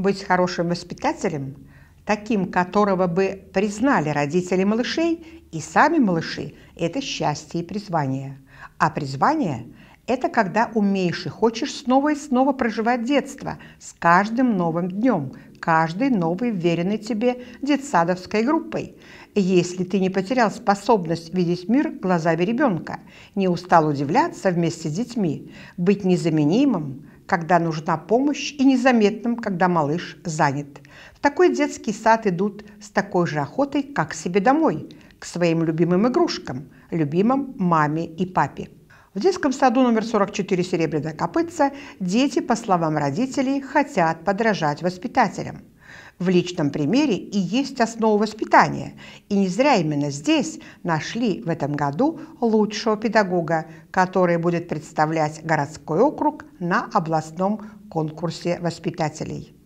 Быть хорошим воспитателем, таким, которого бы признали родители малышей и сами малыши, это счастье и призвание. А призвание – это когда умеешь и хочешь снова и снова проживать детство с каждым новым днем, каждой новой веренной тебе детсадовской группой. Если ты не потерял способность видеть мир глазами ребенка, не устал удивляться вместе с детьми, быть незаменимым, когда нужна помощь, и незаметным, когда малыш занят. В такой детский сад идут с такой же охотой, как себе домой, к своим любимым игрушкам, любимым маме и папе. В детском саду номер 44 «Серебряная копытца» дети, по словам родителей, хотят подражать воспитателям – в личном примере и есть основа воспитания, и не зря именно здесь нашли в этом году лучшего педагога, который будет представлять городской округ на областном конкурсе воспитателей.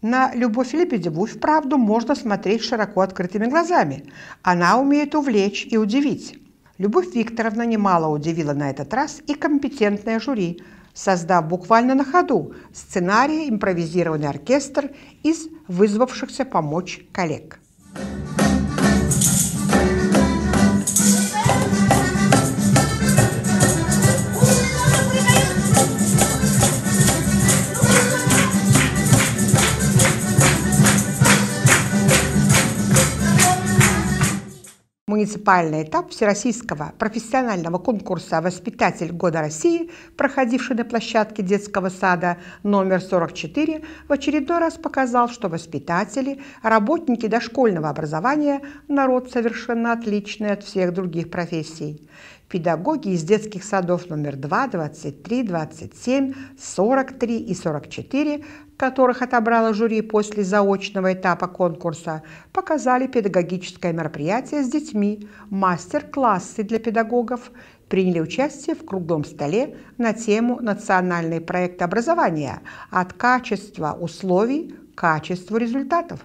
На Любовь Лебедеву и вправду можно смотреть широко открытыми глазами. Она умеет увлечь и удивить. Любовь Викторовна немало удивила на этот раз и компетентное жюри – создав буквально на ходу сценарий, импровизированный оркестр из вызвавшихся помочь коллег. Муниципальный этап Всероссийского профессионального конкурса «Воспитатель года России», проходивший на площадке детского сада номер 44, в очередной раз показал, что воспитатели, работники дошкольного образования – народ совершенно отличный от всех других профессий педагоги из детских садов номер 2, 23, 27, 43 и 44, которых отобрало жюри после заочного этапа конкурса, показали педагогическое мероприятие с детьми, мастер-классы для педагогов, приняли участие в круглом столе на тему «Национальный проект образования. От качества условий к качеству результатов».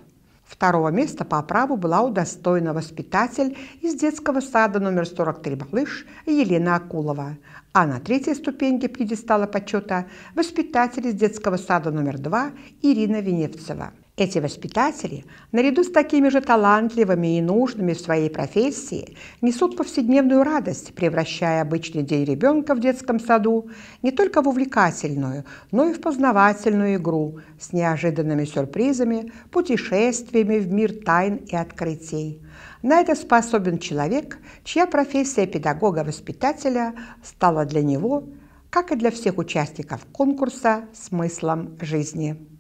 Второго места по праву была удостоена воспитатель из детского сада номер 43 «Малыш» Елена Акулова, а на третьей ступеньке пьедестала почета воспитатель из детского сада номер 2 Ирина Веневцева – эти воспитатели, наряду с такими же талантливыми и нужными в своей профессии, несут повседневную радость, превращая обычный день ребенка в детском саду не только в увлекательную, но и в познавательную игру с неожиданными сюрпризами, путешествиями в мир тайн и открытий. На это способен человек, чья профессия педагога-воспитателя стала для него, как и для всех участников конкурса, смыслом жизни.